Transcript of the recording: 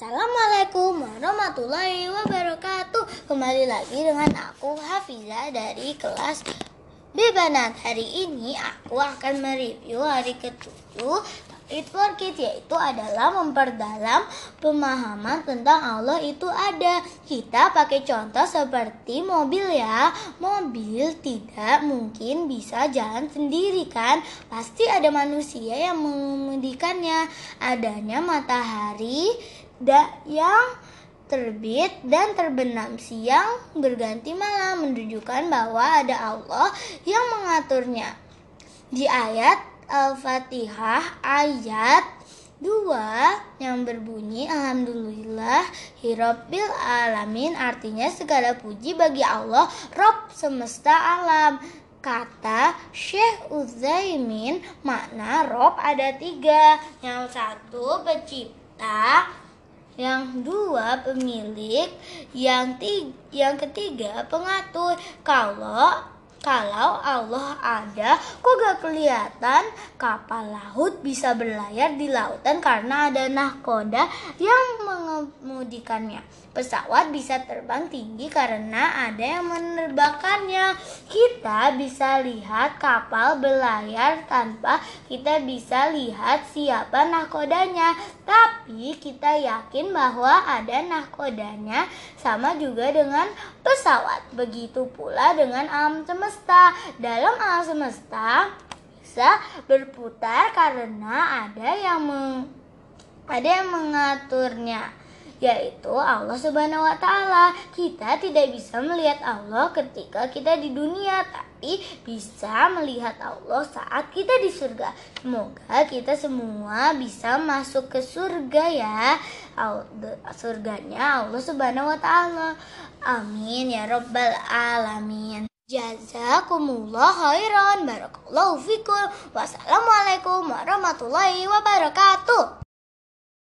Assalamualaikum warahmatullahi wabarakatuh Kembali lagi dengan aku Hafiza dari kelas Bebanan Hari ini aku akan mereview hari ketujuh It for Kids yaitu adalah memperdalam pemahaman tentang Allah itu ada. Kita pakai contoh seperti mobil ya. Mobil tidak mungkin bisa jalan sendiri kan? Pasti ada manusia yang mengemudikannya. Adanya matahari, da yang terbit dan terbenam siang berganti malam menunjukkan bahwa ada Allah yang mengaturnya. Di ayat Al-Fatihah ayat 2 yang berbunyi Alhamdulillah Hirobil Alamin artinya segala puji bagi Allah Rob semesta alam kata Syekh Uzaimin makna Rob ada tiga yang satu pencipta yang dua pemilik, yang tiga, yang ketiga pengatur. Kalau kalau Allah ada, kok gak kelihatan kapal laut bisa berlayar di lautan karena ada nahkoda yang meng mengemudikannya. Pesawat bisa terbang tinggi karena ada yang menerbangkannya. Kita bisa lihat kapal berlayar tanpa kita bisa lihat siapa nahkodanya. Tapi kita yakin bahwa ada nahkodanya sama juga dengan pesawat. Begitu pula dengan alam semesta. Dalam alam semesta bisa berputar karena ada yang meng ada yang mengaturnya yaitu Allah Subhanahu wa taala. Kita tidak bisa melihat Allah ketika kita di dunia, tapi bisa melihat Allah saat kita di surga. Semoga kita semua bisa masuk ke surga ya. Surganya Allah Subhanahu wa taala. Amin ya rabbal alamin. Jazakumullah khairan barakallahu fikum. Wassalamualaikum warahmatullahi wabarakatuh.